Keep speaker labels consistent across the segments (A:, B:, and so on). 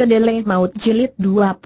A: Kedele Maut Jilid 24.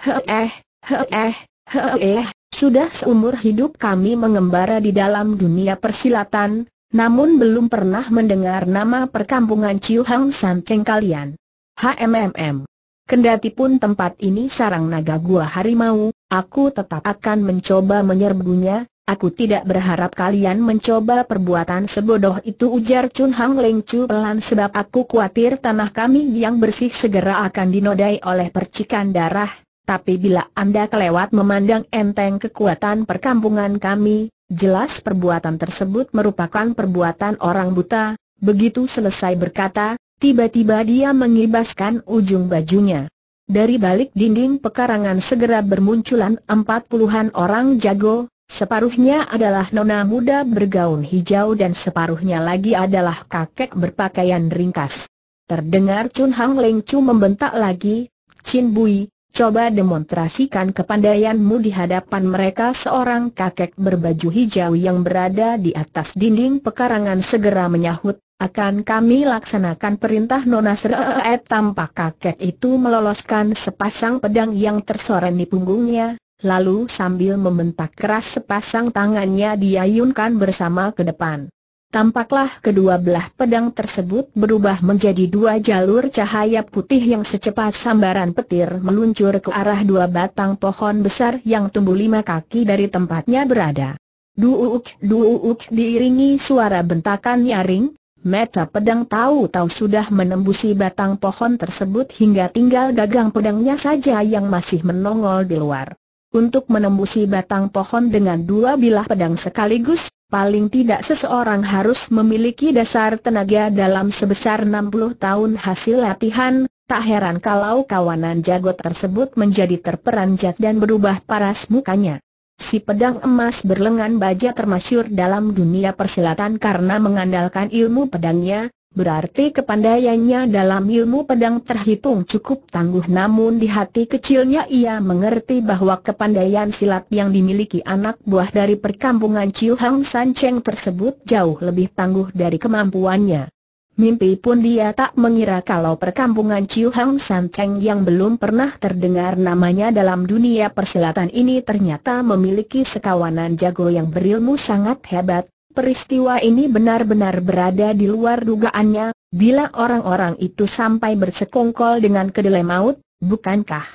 A: Heeh, heeh, heeh, sudah seumur hidup kami mengembara di dalam dunia persilatan, namun belum pernah mendengar nama perkampungan Ciu Hang San Cheng kalian. HMMM. Kendati pun tempat ini sarang naga gua harimau, aku tetap akan mencoba menyerbunya, Aku tidak berharap kalian mencoba perbuatan sebodoh itu ujar Chun Hang Leng Chu pelan sebab aku khawatir tanah kami yang bersih segera akan dinodai oleh percikan darah. Tapi bila Anda kelewat memandang enteng kekuatan perkampungan kami, jelas perbuatan tersebut merupakan perbuatan orang buta. Begitu selesai berkata, tiba-tiba dia mengibaskan ujung bajunya. Dari balik dinding pekarangan segera bermunculan empat puluhan orang jago, Separuhnya adalah nona muda bergaun hijau dan separuhnya lagi adalah kakek berpakaian ringkas. Terdengar Chun Hang Leng Chu membentak lagi, Chin Bui, coba demonstrasikan kepandaianmu di hadapan mereka seorang kakek berbaju hijau yang berada di atas dinding pekarangan segera menyahut, akan kami laksanakan perintah Nona Seret tampak kakek itu meloloskan sepasang pedang yang tersorot di punggungnya, Lalu sambil membentak keras sepasang tangannya diayunkan bersama ke depan. Tampaklah kedua belah pedang tersebut berubah menjadi dua jalur cahaya putih yang secepat sambaran petir meluncur ke arah dua batang pohon besar yang tumbuh lima kaki dari tempatnya berada. Duuk, duuk diiringi suara bentakan nyaring, meta pedang tahu-tahu sudah menembusi batang pohon tersebut hingga tinggal gagang pedangnya saja yang masih menongol di luar untuk menembusi batang pohon dengan dua bilah pedang sekaligus, paling tidak seseorang harus memiliki dasar tenaga dalam sebesar 60 tahun hasil latihan, tak heran kalau kawanan jago tersebut menjadi terperanjat dan berubah paras mukanya. Si pedang emas berlengan baja termasyur dalam dunia persilatan karena mengandalkan ilmu pedangnya, Berarti kepandaiannya dalam ilmu pedang terhitung cukup tangguh namun di hati kecilnya ia mengerti bahwa kepandaian silat yang dimiliki anak buah dari perkampungan Chiu Hang San Cheng tersebut jauh lebih tangguh dari kemampuannya. Mimpi pun dia tak mengira kalau perkampungan Chiu Hang San Cheng yang belum pernah terdengar namanya dalam dunia persilatan ini ternyata memiliki sekawanan jago yang berilmu sangat hebat, Peristiwa ini benar-benar berada di luar dugaannya, bila orang-orang itu sampai bersekongkol dengan kedelai maut, bukankah?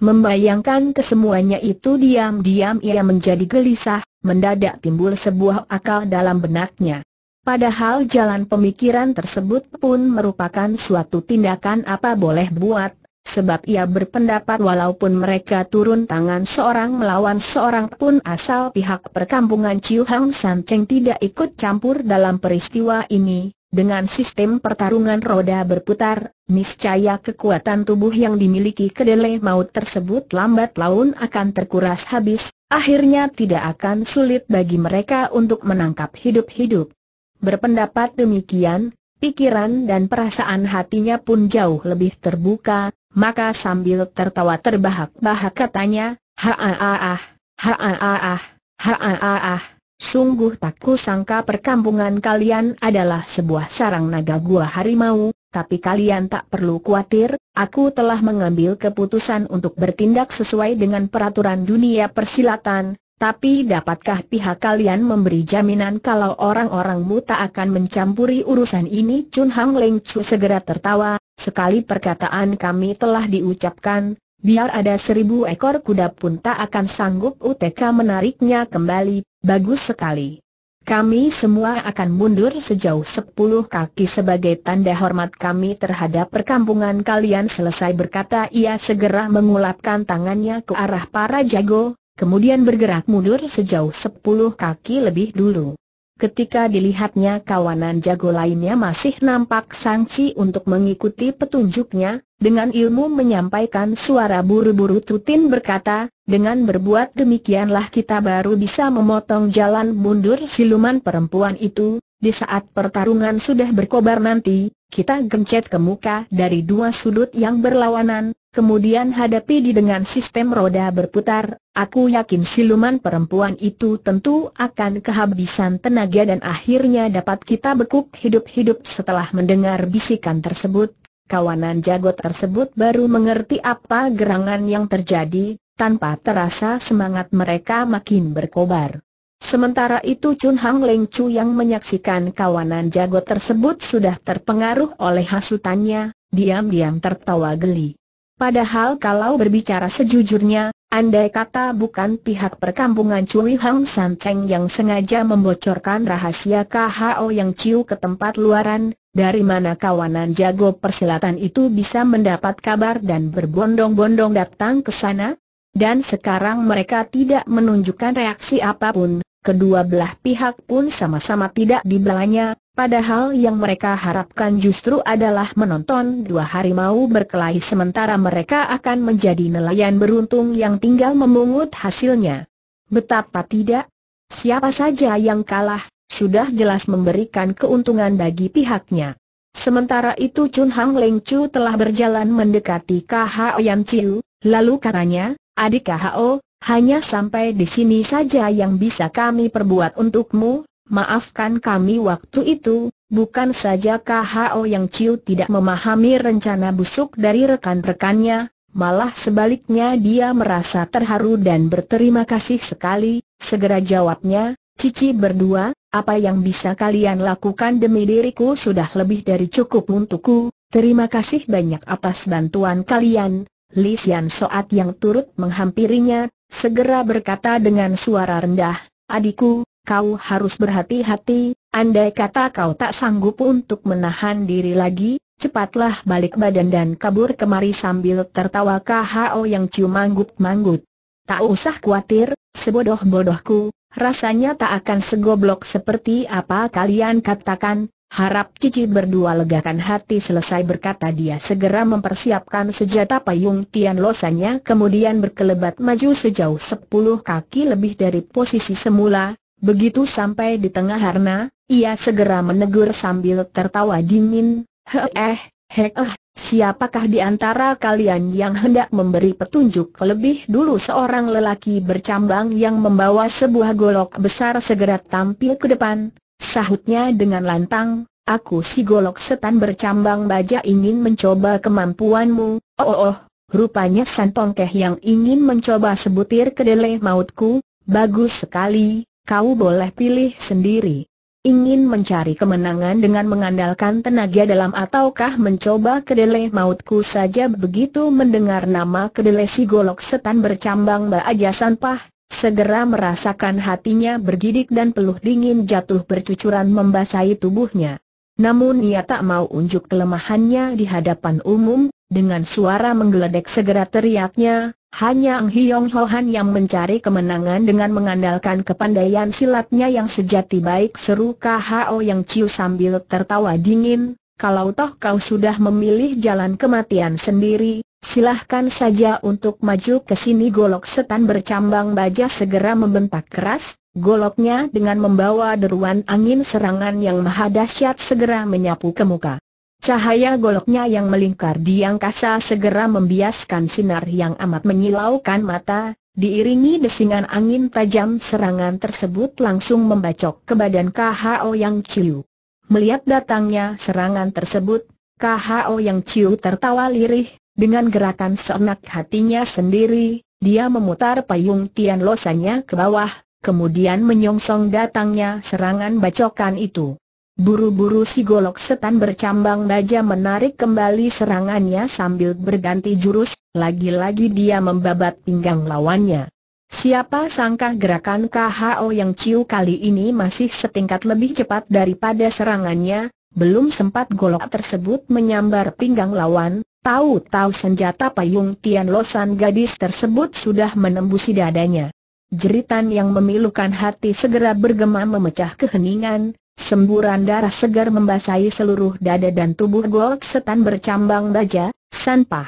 A: Membayangkan kesemuanya itu diam-diam ia menjadi gelisah, mendadak timbul sebuah akal dalam benaknya. Padahal jalan pemikiran tersebut pun merupakan suatu tindakan apa boleh buat, sebab ia berpendapat walaupun mereka turun tangan seorang melawan seorang pun asal pihak perkampungan Chiu Hang San Cheng tidak ikut campur dalam peristiwa ini, dengan sistem pertarungan roda berputar, niscaya kekuatan tubuh yang dimiliki kedelai maut tersebut lambat laun akan terkuras habis, akhirnya tidak akan sulit bagi mereka untuk menangkap hidup-hidup. Berpendapat demikian, Pikiran dan perasaan hatinya pun jauh lebih terbuka, maka sambil tertawa terbahak-bahak katanya, Haaah, haaah, haaah, sungguh tak kusangka perkampungan kalian adalah sebuah sarang naga gua harimau, tapi kalian tak perlu khawatir, aku telah mengambil keputusan untuk bertindak sesuai dengan peraturan dunia persilatan, tapi dapatkah pihak kalian memberi jaminan kalau orang-orangmu tak akan mencampuri urusan ini? Chun Hang Leng Chu segera tertawa, sekali perkataan kami telah diucapkan, biar ada seribu ekor kuda pun tak akan sanggup UTK menariknya kembali, bagus sekali. Kami semua akan mundur sejauh sepuluh kaki sebagai tanda hormat kami terhadap perkampungan kalian selesai berkata ia segera mengulapkan tangannya ke arah para jago, kemudian bergerak mundur sejauh sepuluh kaki lebih dulu. Ketika dilihatnya kawanan jago lainnya masih nampak sanksi untuk mengikuti petunjuknya, dengan ilmu menyampaikan suara buru-buru Tutin berkata, dengan berbuat demikianlah kita baru bisa memotong jalan mundur siluman perempuan itu, di saat pertarungan sudah berkobar nanti, kita gencet ke muka dari dua sudut yang berlawanan, kemudian hadapi di dengan sistem roda berputar, aku yakin siluman perempuan itu tentu akan kehabisan tenaga dan akhirnya dapat kita bekuk hidup-hidup setelah mendengar bisikan tersebut. Kawanan jago tersebut baru mengerti apa gerangan yang terjadi, tanpa terasa semangat mereka makin berkobar. Sementara itu Chun Hang Leng Chu yang menyaksikan kawanan jago tersebut sudah terpengaruh oleh hasutannya, diam-diam tertawa geli. Padahal kalau berbicara sejujurnya, andai kata bukan pihak perkampungan Cui Hang San Cheng yang sengaja membocorkan rahasia KHO yang Ciu ke tempat luaran, dari mana kawanan jago persilatan itu bisa mendapat kabar dan berbondong-bondong datang ke sana? Dan sekarang mereka tidak menunjukkan reaksi apapun, Kedua belah pihak pun sama-sama tidak dibelanya, padahal yang mereka harapkan justru adalah menonton dua harimau berkelahi sementara mereka akan menjadi nelayan beruntung yang tinggal memungut hasilnya. Betapa tidak? Siapa saja yang kalah, sudah jelas memberikan keuntungan bagi pihaknya. Sementara itu Chun Hang Leng Chu telah berjalan mendekati Kha Yan Chiu, lalu katanya, adik KHO, hanya sampai di sini saja yang bisa kami perbuat untukmu, maafkan kami waktu itu, bukan saja KHO yang Ciu tidak memahami rencana busuk dari rekan-rekannya, malah sebaliknya dia merasa terharu dan berterima kasih sekali, segera jawabnya, Cici berdua, apa yang bisa kalian lakukan demi diriku sudah lebih dari cukup untukku, terima kasih banyak atas bantuan kalian, Li Xian Soat yang turut menghampirinya Segera berkata dengan suara rendah, adikku, kau harus berhati-hati, andai kata kau tak sanggup untuk menahan diri lagi, cepatlah balik badan dan kabur kemari sambil tertawa KHO yang cium manggut-manggut. Tak usah khawatir, sebodoh-bodohku, rasanya tak akan segoblok seperti apa kalian katakan, Harap Cici berdua legakan hati selesai berkata dia segera mempersiapkan senjata payung Tian Losanya kemudian berkelebat maju sejauh sepuluh kaki lebih dari posisi semula, begitu sampai di tengah harna, ia segera menegur sambil tertawa dingin, heh eh, heh siapakah di antara kalian yang hendak memberi petunjuk lebih dulu seorang lelaki bercambang yang membawa sebuah golok besar segera tampil ke depan, Sahutnya dengan lantang, aku si golok setan bercambang baja ingin mencoba kemampuanmu, oh oh oh, rupanya santongkeh yang ingin mencoba sebutir kedelai mautku, bagus sekali, kau boleh pilih sendiri. Ingin mencari kemenangan dengan mengandalkan tenaga dalam ataukah mencoba kedelai mautku saja begitu mendengar nama kedelai si golok setan bercambang baja sampah, segera merasakan hatinya bergidik dan peluh dingin jatuh bercucuran membasahi tubuhnya. Namun ia tak mau unjuk kelemahannya di hadapan umum, dengan suara menggeledek segera teriaknya, hanya Ang Hiong Hohan yang mencari kemenangan dengan mengandalkan kepandaian silatnya yang sejati baik seru KHO yang ciu sambil tertawa dingin, kalau toh kau sudah memilih jalan kematian sendiri, Silahkan saja untuk maju ke sini golok setan bercambang baja segera membentak keras, goloknya dengan membawa deruan angin serangan yang maha dahsyat segera menyapu ke muka. Cahaya goloknya yang melingkar di angkasa segera membiaskan sinar yang amat menyilaukan mata, diiringi desingan angin tajam serangan tersebut langsung membacok ke badan KHO yang ciu. Melihat datangnya serangan tersebut, KHO yang ciu tertawa lirih, dengan gerakan seenak hatinya sendiri, dia memutar payung Tian Losanya ke bawah, kemudian menyongsong datangnya serangan bacokan itu. Buru-buru si golok setan bercambang baja menarik kembali serangannya sambil berganti jurus, lagi-lagi dia membabat pinggang lawannya. Siapa sangka gerakan KHO yang Ciu kali ini masih setingkat lebih cepat daripada serangannya, belum sempat golok tersebut menyambar pinggang lawan, Tahu-tahu senjata payung Tian Losan gadis tersebut sudah menembusi dadanya. Jeritan yang memilukan hati segera bergema memecah keheningan, semburan darah segar membasahi seluruh dada dan tubuh Gold Setan bercambang baja, Sampah.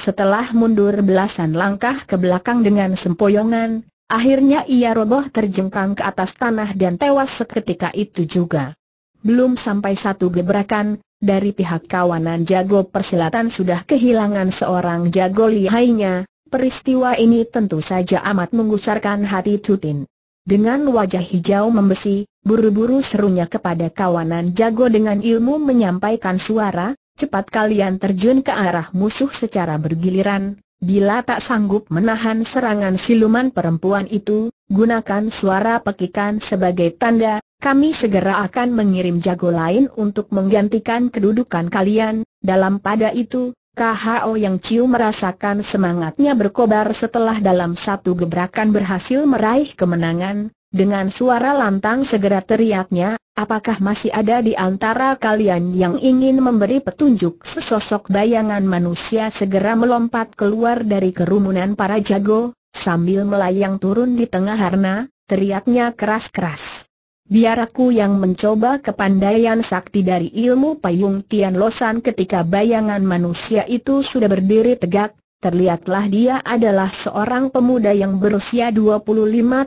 A: Setelah mundur belasan langkah ke belakang dengan sempoyongan, akhirnya ia roboh terjengkang ke atas tanah dan tewas seketika itu juga. Belum sampai satu gebrakan, dari pihak kawanan jago persilatan sudah kehilangan seorang jago lihainya, peristiwa ini tentu saja amat menggusarkan hati Tutin. Dengan wajah hijau membesi, buru-buru serunya kepada kawanan jago dengan ilmu menyampaikan suara, cepat kalian terjun ke arah musuh secara bergiliran, bila tak sanggup menahan serangan siluman perempuan itu, gunakan suara pekikan sebagai tanda, kami segera akan mengirim jago lain untuk menggantikan kedudukan kalian. Dalam pada itu, KHO yang Ciu merasakan semangatnya berkobar setelah dalam satu gebrakan berhasil meraih kemenangan. Dengan suara lantang segera teriaknya, apakah masih ada di antara kalian yang ingin memberi petunjuk sesosok bayangan manusia segera melompat keluar dari kerumunan para jago, sambil melayang turun di tengah harna, teriaknya keras-keras. Biar aku yang mencoba kepandaian sakti dari ilmu payung Tian Losan ketika bayangan manusia itu sudah berdiri tegak, terlihatlah dia adalah seorang pemuda yang berusia 25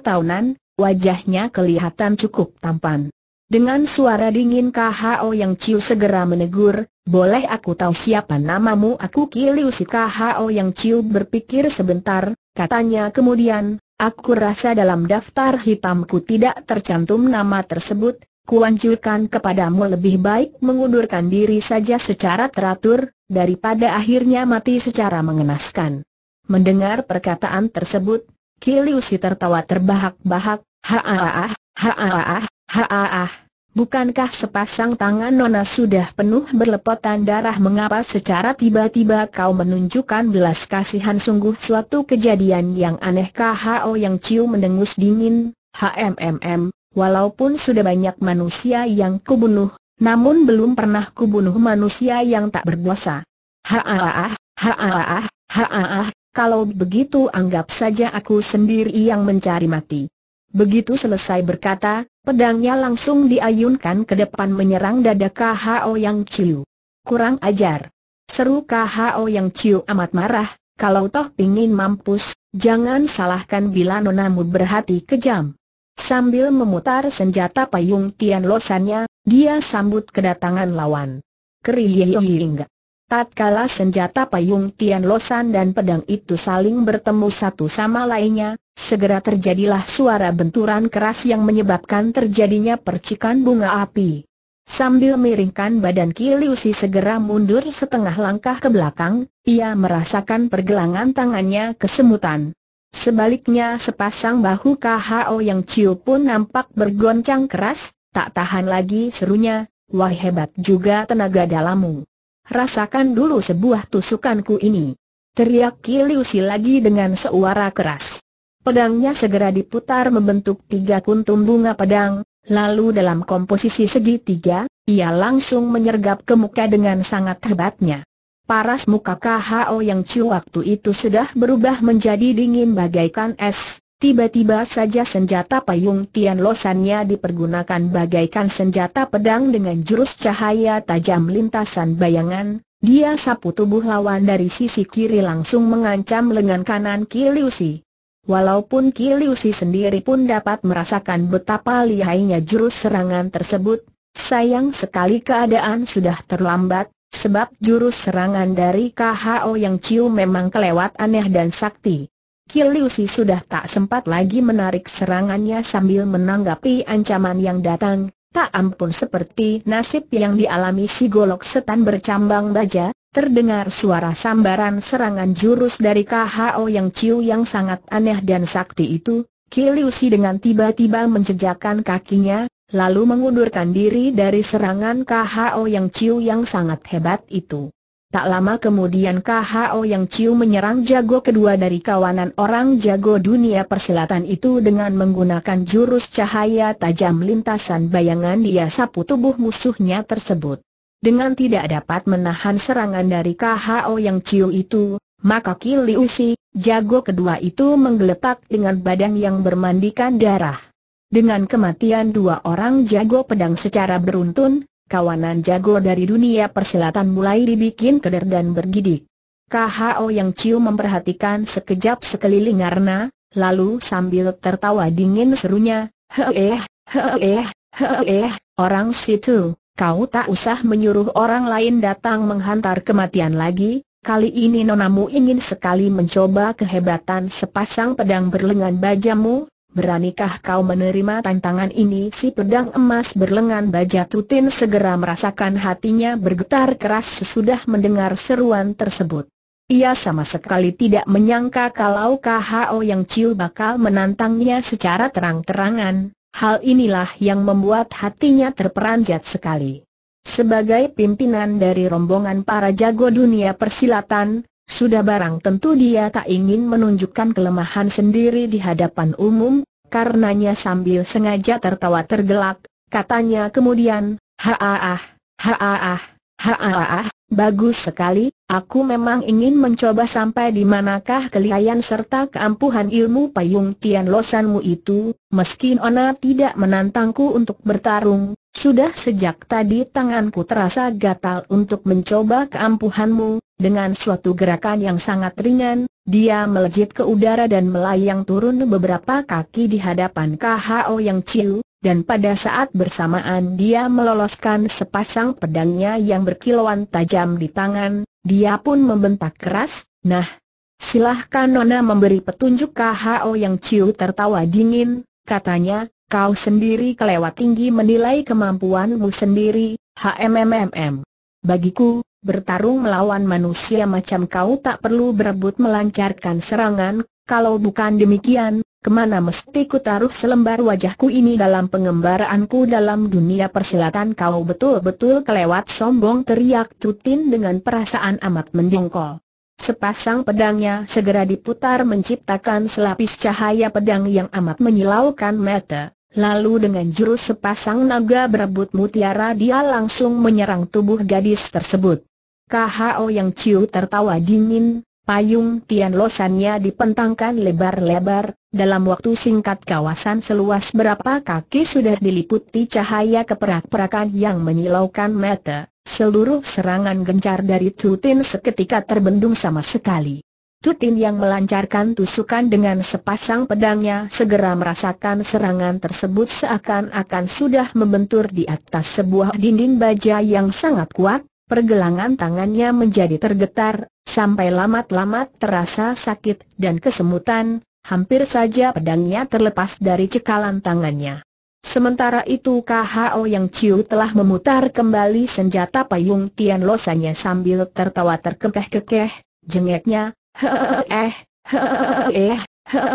A: tahunan, wajahnya kelihatan cukup tampan. Dengan suara dingin KHO yang Ciu segera menegur, boleh aku tahu siapa namamu? Aku si KHO yang Ciu berpikir sebentar, katanya kemudian, Aku rasa dalam daftar hitamku tidak tercantum nama tersebut, kuanjurkan kepadamu lebih baik mengundurkan diri saja secara teratur, daripada akhirnya mati secara mengenaskan. Mendengar perkataan tersebut, Kiliusi tertawa terbahak-bahak, haaah, haaah, haaah, Bukankah sepasang tangan Nona sudah penuh berlepotan darah mengapa secara tiba-tiba kau menunjukkan belas kasihan sungguh suatu kejadian yang aneh KHO yang cium mendengus dingin, HMMM, walaupun sudah banyak manusia yang kubunuh, namun belum pernah kubunuh manusia yang tak berdosa. Haaah, haaah, haaah, kalau begitu anggap saja aku sendiri yang mencari mati. Begitu selesai berkata, Pedangnya langsung diayunkan ke depan menyerang dada KHO Yang Ciu. Kurang ajar. Seru KHO Yang Ciu amat marah, kalau toh pingin mampus, jangan salahkan bila nonamu berhati kejam. Sambil memutar senjata payung Tian Losannya, dia sambut kedatangan lawan. Keri Yingga. Tatkala senjata payung Tian Losan dan pedang itu saling bertemu satu sama lainnya, segera terjadilah suara benturan keras yang menyebabkan terjadinya percikan bunga api. Sambil miringkan badan Kiliusi segera mundur setengah langkah ke belakang, ia merasakan pergelangan tangannya kesemutan. Sebaliknya sepasang bahu KHO yang Ciu pun nampak bergoncang keras, tak tahan lagi serunya, wah hebat juga tenaga dalammu rasakan dulu sebuah tusukanku ini. Teriak Kiliusi lagi dengan suara keras. Pedangnya segera diputar membentuk tiga kuntum bunga pedang, lalu dalam komposisi segitiga, ia langsung menyergap ke muka dengan sangat hebatnya. Paras muka KHO yang cu waktu itu sudah berubah menjadi dingin bagaikan es, Tiba-tiba saja senjata payung Tian Losannya dipergunakan bagaikan senjata pedang dengan jurus cahaya tajam lintasan bayangan, dia sapu tubuh lawan dari sisi kiri langsung mengancam lengan kanan Kiliusi. Walaupun Kiliusi sendiri pun dapat merasakan betapa lihainya jurus serangan tersebut, sayang sekali keadaan sudah terlambat, sebab jurus serangan dari KHO yang Ciu memang kelewat aneh dan sakti. Kiliusi sudah tak sempat lagi menarik serangannya sambil menanggapi ancaman yang datang, tak ampun seperti nasib yang dialami si golok setan bercambang baja, terdengar suara sambaran serangan jurus dari KHO yang ciu yang sangat aneh dan sakti itu, Kiliusi dengan tiba-tiba menjejakkan kakinya, lalu mengundurkan diri dari serangan KHO yang ciu yang sangat hebat itu. Tak lama kemudian KHO yang Ciu menyerang jago kedua dari kawanan orang jago dunia persilatan itu dengan menggunakan jurus cahaya tajam lintasan bayangan dia sapu tubuh musuhnya tersebut. Dengan tidak dapat menahan serangan dari KHO yang Ciu itu, maka Kili Usi, jago kedua itu menggeletak dengan badan yang bermandikan darah. Dengan kematian dua orang jago pedang secara beruntun, kawanan jago dari dunia persilatan mulai dibikin keder dan bergidik. KHO yang Ciu memperhatikan sekejap sekeliling karena, lalu sambil tertawa dingin serunya, heeh, heeh, heeh. orang situ, kau tak usah menyuruh orang lain datang menghantar kematian lagi, kali ini nonamu ingin sekali mencoba kehebatan sepasang pedang berlengan bajamu, Beranikah kau menerima tantangan ini? Si pedang emas berlengan baja Tutin segera merasakan hatinya bergetar keras sesudah mendengar seruan tersebut. Ia sama sekali tidak menyangka kalau KHO yang Ciu bakal menantangnya secara terang-terangan. Hal inilah yang membuat hatinya terperanjat sekali. Sebagai pimpinan dari rombongan para jago dunia persilatan, sudah barang tentu dia tak ingin menunjukkan kelemahan sendiri di hadapan umum, karenanya sambil sengaja tertawa tergelak, katanya kemudian, Haaah, haaah, haaah, bagus sekali, aku memang ingin mencoba sampai di manakah kelihayan serta keampuhan ilmu payung Tian Losanmu itu, meski Ona tidak menantangku untuk bertarung, sudah sejak tadi tanganku terasa gatal untuk mencoba keampuhanmu, dengan suatu gerakan yang sangat ringan, dia melejit ke udara dan melayang turun beberapa kaki di hadapan KHO yang ciu, dan pada saat bersamaan dia meloloskan sepasang pedangnya yang berkilauan tajam di tangan, dia pun membentak keras, nah, silahkan Nona memberi petunjuk KHO yang ciu tertawa dingin, katanya, Kau sendiri kelewat tinggi menilai kemampuanmu sendiri, HMMMM. Bagiku, bertarung melawan manusia macam kau tak perlu berebut melancarkan serangan, kalau bukan demikian, kemana mesti ku taruh selembar wajahku ini dalam pengembaraanku dalam dunia persilatan kau betul-betul kelewat sombong teriak Cutin dengan perasaan amat mendongkol. Sepasang pedangnya segera diputar menciptakan selapis cahaya pedang yang amat menyilaukan mata. Lalu dengan jurus sepasang naga berebut mutiara dia langsung menyerang tubuh gadis tersebut. KHO yang Ciu tertawa dingin, Payung Tian Losannya dipentangkan lebar-lebar, dalam waktu singkat kawasan seluas berapa kaki sudah diliputi cahaya keperak-perakan yang menyilaukan mata. Seluruh serangan gencar dari Tutin seketika terbendung sama sekali. Tutin yang melancarkan tusukan dengan sepasang pedangnya segera merasakan serangan tersebut seakan-akan sudah membentur di atas sebuah dinding baja yang sangat kuat, pergelangan tangannya menjadi tergetar, sampai lamat-lamat terasa sakit dan kesemutan, hampir saja pedangnya terlepas dari cekalan tangannya. Sementara itu KHO yang Ciu telah memutar kembali senjata payung Tian Losanya sambil tertawa terkekeh-kekeh, jengeknya, eh, eh,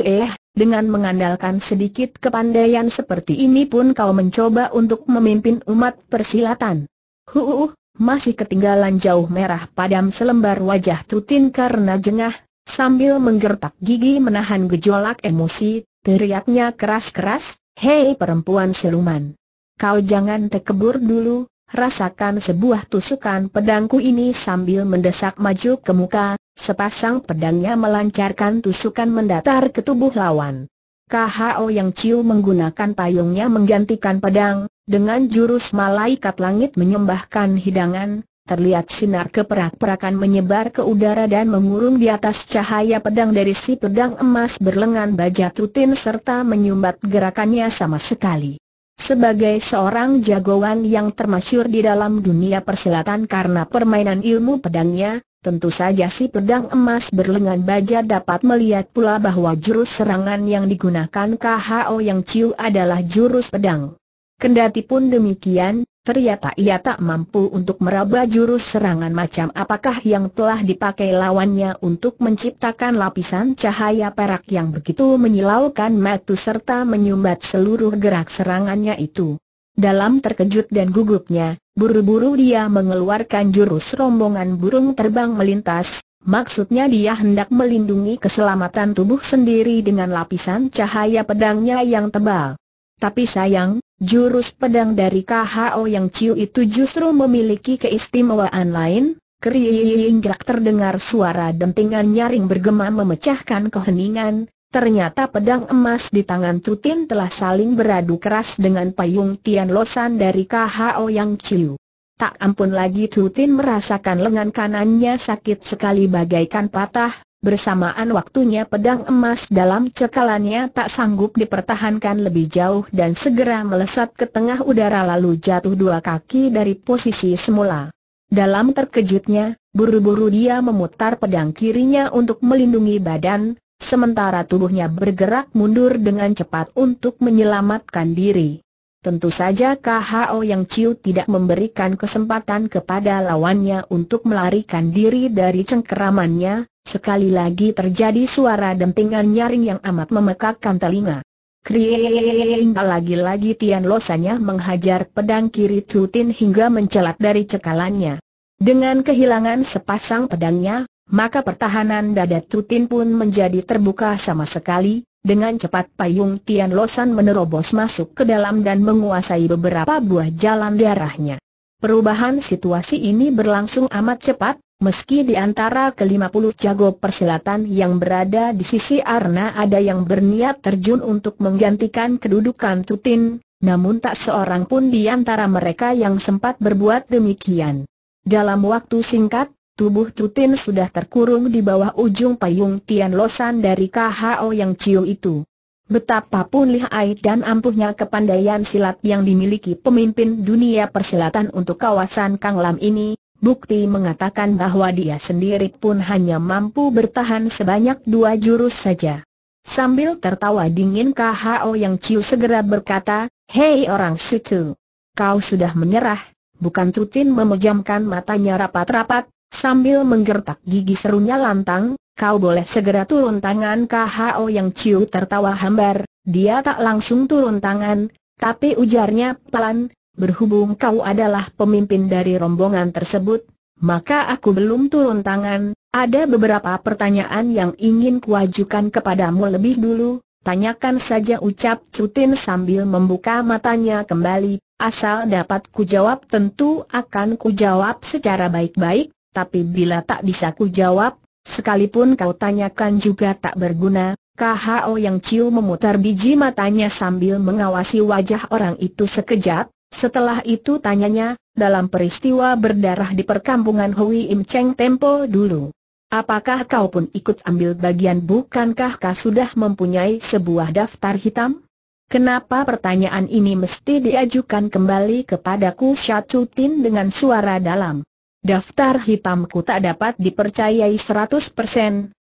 A: eh, dengan mengandalkan sedikit kepandaian seperti ini pun kau mencoba untuk memimpin umat persilatan. Huuuh masih ketinggalan jauh merah padam selembar wajah Tutin karena jengah, sambil menggertak gigi menahan gejolak emosi, teriaknya keras-keras, Hei perempuan seluman Kau jangan tekebur dulu, rasakan sebuah tusukan pedangku ini sambil mendesak maju ke muka, sepasang pedangnya melancarkan tusukan mendatar ke tubuh lawan. KHO yang Ciu menggunakan payungnya menggantikan pedang, dengan jurus malaikat langit menyembahkan hidangan, terlihat sinar keperak-perakan menyebar ke udara dan mengurung di atas cahaya pedang dari si pedang emas berlengan baja tutin serta menyumbat gerakannya sama sekali. Sebagai seorang jagoan yang termasyur di dalam dunia persilatan karena permainan ilmu pedangnya, Tentu saja si pedang emas berlengan baja dapat melihat pula bahwa jurus serangan yang digunakan KHO yang Ciu adalah jurus pedang. Kendati pun demikian, ternyata ia tak mampu untuk meraba jurus serangan macam apakah yang telah dipakai lawannya untuk menciptakan lapisan cahaya perak yang begitu menyilaukan matu serta menyumbat seluruh gerak serangannya itu. Dalam terkejut dan gugupnya, Buru-buru dia mengeluarkan jurus rombongan burung terbang melintas, maksudnya dia hendak melindungi keselamatan tubuh sendiri dengan lapisan cahaya pedangnya yang tebal. Tapi sayang, jurus pedang dari KHO yang Ciu itu justru memiliki keistimewaan lain, kriyinggak terdengar suara dentingan nyaring bergema memecahkan keheningan, Ternyata pedang emas di tangan Tutin telah saling beradu keras dengan payung Tian Losan dari KHO Yang Chiu. Tak ampun lagi Tutin merasakan lengan kanannya sakit sekali bagaikan patah, bersamaan waktunya pedang emas dalam cekalannya tak sanggup dipertahankan lebih jauh dan segera melesat ke tengah udara lalu jatuh dua kaki dari posisi semula. Dalam terkejutnya, buru-buru dia memutar pedang kirinya untuk melindungi badan, sementara tubuhnya bergerak mundur dengan cepat untuk menyelamatkan diri. Tentu saja KHO yang Ciu tidak memberikan kesempatan kepada lawannya untuk melarikan diri dari cengkeramannya, sekali lagi terjadi suara dentingan nyaring yang amat memekakkan telinga. Kriing! lagi-lagi Tian Losanya menghajar pedang kiri Tutin hingga mencelat dari cekalannya. Dengan kehilangan sepasang pedangnya, maka pertahanan dada Tutin pun menjadi terbuka sama sekali, dengan cepat payung Tian Losan menerobos masuk ke dalam dan menguasai beberapa buah jalan darahnya. Perubahan situasi ini berlangsung amat cepat, meski di antara ke-50 jago persilatan yang berada di sisi Arna ada yang berniat terjun untuk menggantikan kedudukan Tutin, namun tak seorang pun di antara mereka yang sempat berbuat demikian. Dalam waktu singkat, Tubuh Tutin sudah terkurung di bawah ujung payung Tian Losan dari KHO yang Ciu itu. Betapapun lihai dan ampuhnya kepandaian silat yang dimiliki pemimpin dunia persilatan untuk kawasan Kang Lam ini, bukti mengatakan bahwa dia sendiri pun hanya mampu bertahan sebanyak dua jurus saja. Sambil tertawa dingin KHO yang Ciu segera berkata, Hei orang situ, kau sudah menyerah, bukan Tutin memejamkan matanya rapat-rapat, Sambil menggertak gigi serunya lantang, kau boleh segera turun tangan KHO yang Ciu tertawa hambar, dia tak langsung turun tangan, tapi ujarnya pelan, berhubung kau adalah pemimpin dari rombongan tersebut, maka aku belum turun tangan, ada beberapa pertanyaan yang ingin kuajukan kepadamu lebih dulu, tanyakan saja ucap Cutin sambil membuka matanya kembali, asal dapat kujawab tentu akan kujawab secara baik-baik, tapi bila tak bisa ku jawab, sekalipun kau tanyakan juga tak berguna, KHO yang Ciu memutar biji matanya sambil mengawasi wajah orang itu sekejap, setelah itu tanyanya, dalam peristiwa berdarah di perkampungan Hui Im Cheng Tempo dulu. Apakah kau pun ikut ambil bagian bukankah kau sudah mempunyai sebuah daftar hitam? Kenapa pertanyaan ini mesti diajukan kembali kepadaku Syatutin dengan suara dalam? Daftar hitamku tak dapat dipercayai 100%,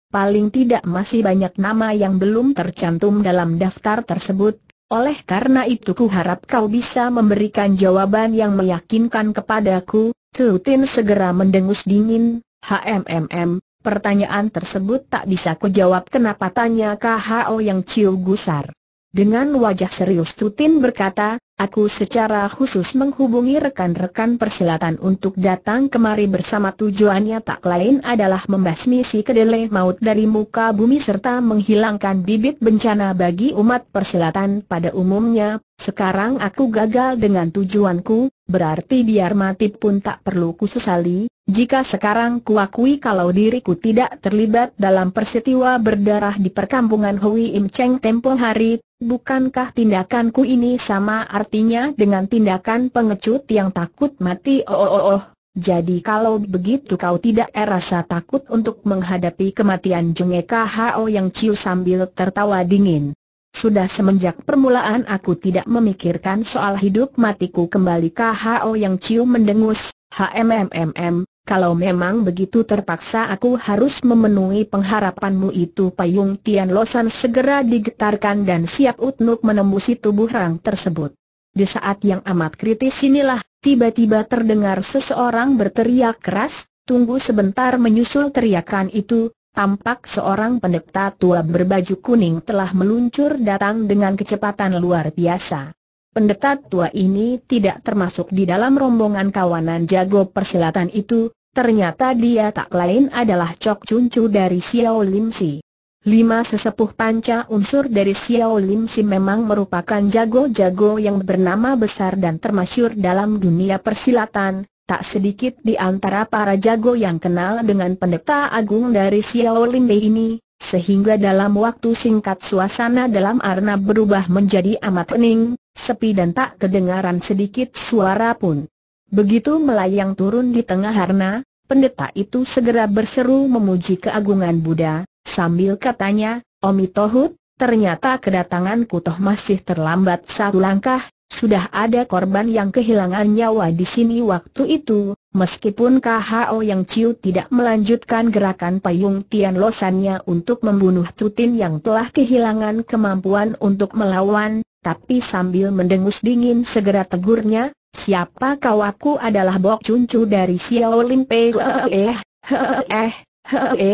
A: paling tidak masih banyak nama yang belum tercantum dalam daftar tersebut. Oleh karena itu ku harap kau bisa memberikan jawaban yang meyakinkan kepadaku. Tutin segera mendengus dingin, HMMM, pertanyaan tersebut tak bisa ku jawab kenapa tanya KHO yang Ciu Gusar. Dengan wajah serius Tutin berkata, Aku secara khusus menghubungi rekan-rekan persilatan untuk datang kemari bersama tujuannya tak lain adalah membasmi si kedelai maut dari muka bumi serta menghilangkan bibit bencana bagi umat persilatan pada umumnya. Sekarang aku gagal dengan tujuanku, berarti biar mati pun tak perlu sesali, jika sekarang kuakui kalau diriku tidak terlibat dalam persetiwa berdarah di perkampungan Hui Im Cheng tempo hari, bukankah tindakanku ini sama artinya dengan tindakan pengecut yang takut mati oh, oh oh oh, Jadi kalau begitu kau tidak rasa takut untuk menghadapi kematian Jung Eka Hao yang ciu sambil tertawa dingin. Sudah semenjak permulaan aku tidak memikirkan soal hidup matiku kembali KHO yang cium mendengus, HMMMM, kalau memang begitu terpaksa aku harus memenuhi pengharapanmu itu payung Tian Losan segera digetarkan dan siap untuk menembusi tubuh rang tersebut. Di saat yang amat kritis inilah, tiba-tiba terdengar seseorang berteriak keras, tunggu sebentar menyusul teriakan itu, tampak seorang pendeta tua berbaju kuning telah meluncur datang dengan kecepatan luar biasa. Pendeta tua ini tidak termasuk di dalam rombongan kawanan jago persilatan itu, ternyata dia tak lain adalah Cok Cuncu dari Xiao Lim Si. Lima sesepuh panca unsur dari Xiao Lim Si memang merupakan jago-jago yang bernama besar dan termasyur dalam dunia persilatan, Tak sedikit di antara para jago yang kenal dengan pendeta agung dari Xiaolin Bei ini, sehingga dalam waktu singkat suasana dalam arna berubah menjadi amat pening, sepi dan tak kedengaran sedikit suara pun. Begitu melayang turun di tengah arna, pendeta itu segera berseru memuji keagungan Buddha, sambil katanya, Omi Tohut, ternyata kedatanganku toh masih terlambat satu langkah, sudah ada korban yang kehilangan nyawa di sini waktu itu, meskipun KHO yang Ciu tidak melanjutkan gerakan payung Tian Losannya untuk membunuh Tutin yang telah kehilangan kemampuan untuk melawan, tapi sambil mendengus dingin segera tegurnya, siapa kau aku adalah Bok Cuncu dari Xiao Lim Pei eh eh, eh, eh,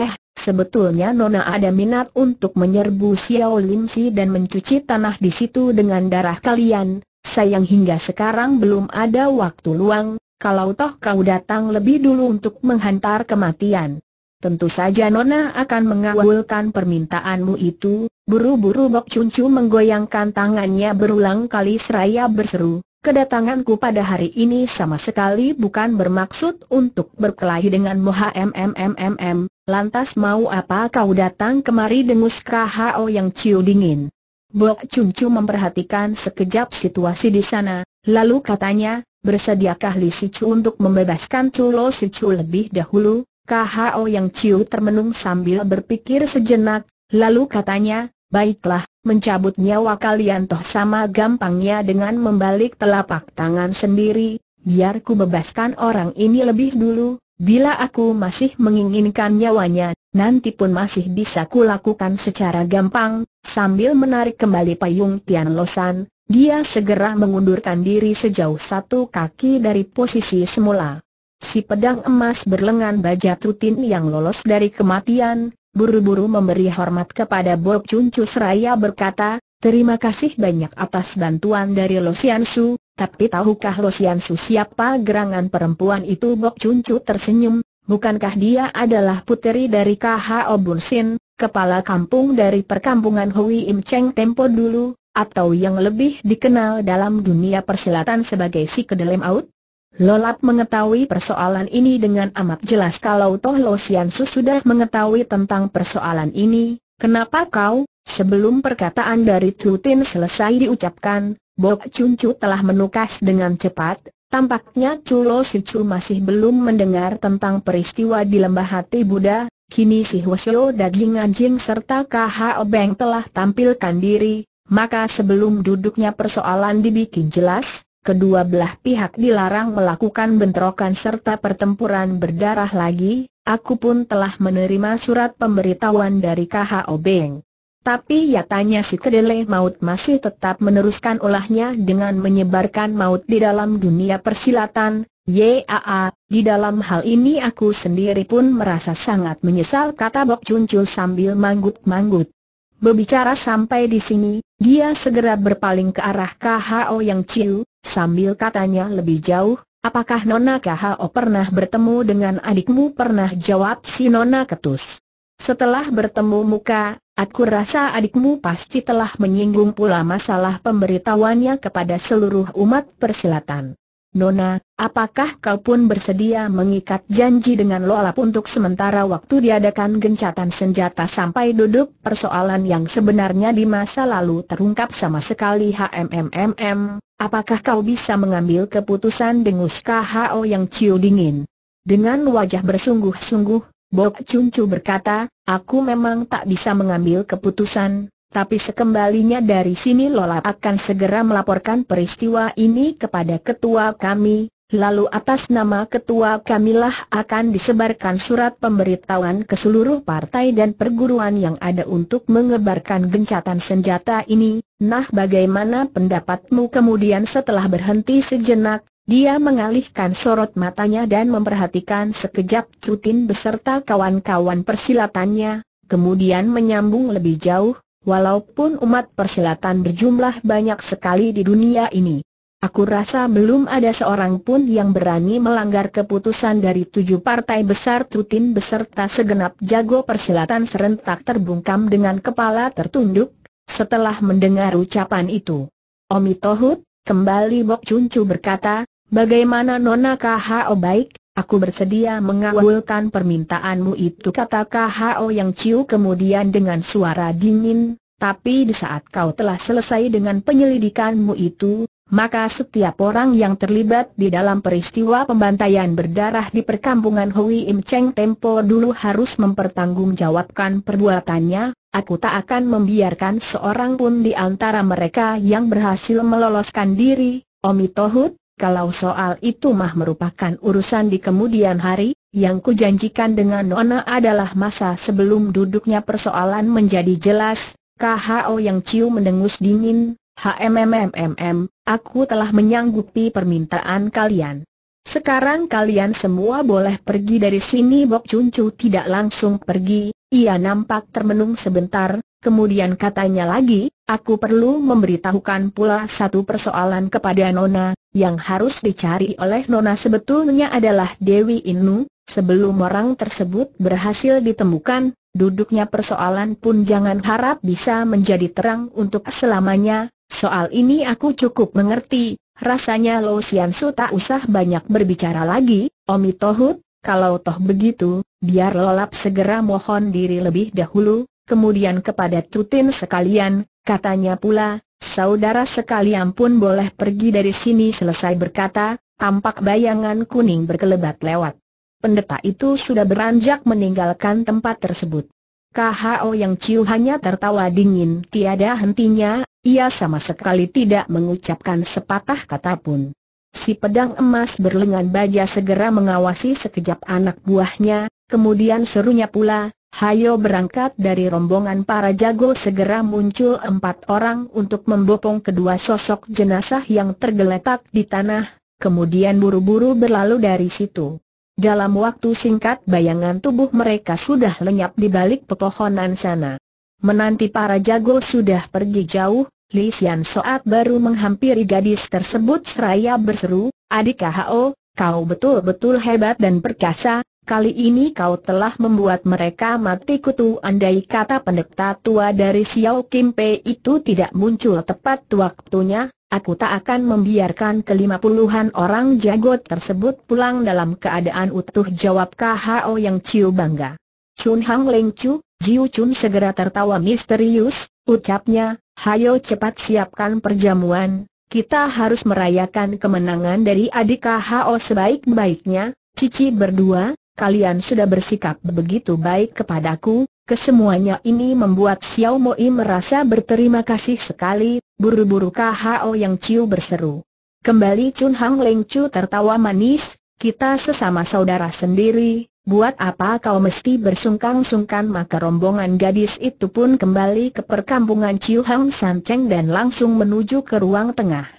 A: eh, Sebetulnya Nona ada minat untuk menyerbu Xiao Lim Si dan mencuci tanah di situ dengan darah kalian, Sayang hingga sekarang belum ada waktu luang, kalau toh kau datang lebih dulu untuk menghantar kematian. Tentu saja Nona akan mengawalkan permintaanmu itu, buru-buru Bok Cuncu menggoyangkan tangannya berulang kali seraya berseru, Kedatanganku pada hari ini sama sekali bukan bermaksud untuk berkelahi dengan MMMMM. Lantas mau apa kau datang kemari dengus KHO yang ciu dingin? Bok cuncu memperhatikan sekejap situasi di sana, lalu katanya, bersediakah Li Sicu untuk membebaskan si Sicu lebih dahulu? KHO yang Ciu termenung sambil berpikir sejenak, lalu katanya, baiklah, mencabut nyawa kalian toh sama gampangnya dengan membalik telapak tangan sendiri, biar ku bebaskan orang ini lebih dulu, bila aku masih menginginkan nyawanya, nanti pun masih bisa kulakukan secara gampang, Sambil menarik kembali payung Tian Losan, dia segera mengundurkan diri sejauh satu kaki dari posisi semula. Si pedang emas berlengan baja tutin yang lolos dari kematian, buru-buru memberi hormat kepada Bok Chun Chu seraya berkata, Terima kasih banyak atas bantuan dari Lo Su, tapi tahukah Lo Su siapa gerangan perempuan itu Bok Chun Chu tersenyum, bukankah dia adalah puteri dari KHO Bursin, Sin, kepala kampung dari perkampungan Hui Im Cheng Tempo dulu, atau yang lebih dikenal dalam dunia persilatan sebagai si kedelem out? Lolap mengetahui persoalan ini dengan amat jelas kalau Toh Lo Sian Su sudah mengetahui tentang persoalan ini, kenapa kau, sebelum perkataan dari Tutin selesai diucapkan, Bok Chun Chu telah menukas dengan cepat, tampaknya Chu Lo Si Chu masih belum mendengar tentang peristiwa di lembah hati Buddha, Kini si Hwasyo daging anjing serta KHO Beng telah tampilkan diri, maka sebelum duduknya persoalan dibikin jelas, kedua belah pihak dilarang melakukan bentrokan serta pertempuran berdarah lagi, aku pun telah menerima surat pemberitahuan dari KHO Beng. Tapi ya tanya si Kedele maut masih tetap meneruskan olahnya dengan menyebarkan maut di dalam dunia persilatan, Yaa, di dalam hal ini aku sendiri pun merasa sangat menyesal kata Bok Cuncul sambil manggut-manggut. Berbicara sampai di sini, dia segera berpaling ke arah KHO yang Ciu, sambil katanya lebih jauh, apakah Nona KHO pernah bertemu dengan adikmu pernah jawab si Nona Ketus. Setelah bertemu muka, aku rasa adikmu pasti telah menyinggung pula masalah pemberitahuannya kepada seluruh umat persilatan. Nona, apakah kau pun bersedia mengikat janji dengan Loalap untuk sementara waktu diadakan gencatan senjata sampai duduk persoalan yang sebenarnya di masa lalu terungkap sama sekali HMMMM, apakah kau bisa mengambil keputusan dengus KHO yang ciu dingin? Dengan wajah bersungguh-sungguh, Bok Cuncu berkata, aku memang tak bisa mengambil keputusan, tapi sekembalinya dari sini Lola akan segera melaporkan peristiwa ini kepada ketua kami, lalu atas nama ketua kamilah akan disebarkan surat pemberitahuan ke seluruh partai dan perguruan yang ada untuk mengebarkan gencatan senjata ini. Nah bagaimana pendapatmu kemudian setelah berhenti sejenak, dia mengalihkan sorot matanya dan memperhatikan sekejap Cutin beserta kawan-kawan persilatannya, kemudian menyambung lebih jauh, Walaupun umat persilatan berjumlah banyak sekali di dunia ini, aku rasa belum ada seorang pun yang berani melanggar keputusan dari tujuh partai besar Tutin beserta segenap jago persilatan serentak terbungkam dengan kepala tertunduk, setelah mendengar ucapan itu. Omi Tohut, kembali Bok Cuncu berkata, bagaimana Nona KHO baik, Aku bersedia mengawalkan permintaanmu itu kata KHO yang ciu kemudian dengan suara dingin, tapi di saat kau telah selesai dengan penyelidikanmu itu, maka setiap orang yang terlibat di dalam peristiwa pembantaian berdarah di perkampungan Hui Im Cheng Tempo dulu harus mempertanggungjawabkan perbuatannya, aku tak akan membiarkan seorang pun di antara mereka yang berhasil meloloskan diri, Omi Tohut, kalau soal itu mah merupakan urusan di kemudian hari, yang kujanjikan dengan Nona adalah masa sebelum duduknya persoalan menjadi jelas, KHO yang ciu mendengus dingin, HMMMMM, aku telah menyanggupi permintaan kalian. Sekarang kalian semua boleh pergi dari sini Bok Cuncu tidak langsung pergi, ia nampak termenung sebentar, kemudian katanya lagi, aku perlu memberitahukan pula satu persoalan kepada Nona, yang harus dicari oleh Nona sebetulnya adalah Dewi Inu, sebelum orang tersebut berhasil ditemukan, duduknya persoalan pun jangan harap bisa menjadi terang untuk selamanya, soal ini aku cukup mengerti, rasanya Lo Sian tak usah banyak berbicara lagi, Omi Tohut, kalau toh begitu, biar Lolap segera mohon diri lebih dahulu, kemudian kepada Tutin sekalian, katanya pula, Saudara sekalian pun boleh pergi dari sini selesai berkata, tampak bayangan kuning berkelebat lewat. Pendeta itu sudah beranjak meninggalkan tempat tersebut. KHO yang Ciu hanya tertawa dingin tiada hentinya, ia sama sekali tidak mengucapkan sepatah kata pun. Si pedang emas berlengan baja segera mengawasi sekejap anak buahnya, kemudian serunya pula, Hayo berangkat dari rombongan para jago segera muncul empat orang untuk membopong kedua sosok jenazah yang tergeletak di tanah, kemudian buru-buru berlalu dari situ. Dalam waktu singkat bayangan tubuh mereka sudah lenyap di balik pepohonan sana. Menanti para jago sudah pergi jauh, Li Xian Soat baru menghampiri gadis tersebut seraya berseru, Adik Hao, Kau betul-betul hebat dan perkasa, kali ini kau telah membuat mereka mati kutu andai kata pendeta tua dari Xiao Kim Pei itu tidak muncul tepat waktunya, aku tak akan membiarkan kelima puluhan orang jago tersebut pulang dalam keadaan utuh jawab KHO yang ciu bangga. Chun Hang Leng Chu, Jiu Chun segera tertawa misterius, ucapnya, hayo cepat siapkan perjamuan, kita harus merayakan kemenangan dari adik KHO sebaik-baiknya, Cici berdua, kalian sudah bersikap begitu baik kepadaku, kesemuanya ini membuat Xiao Moi merasa berterima kasih sekali, buru-buru KHO yang Ciu berseru. Kembali Chun Hang Leng Chu tertawa manis, kita sesama saudara sendiri, Buat apa kau mesti bersungkan-sungkan maka rombongan gadis itu pun kembali ke perkampungan Chiu Hang San Cheng dan langsung menuju ke ruang tengah.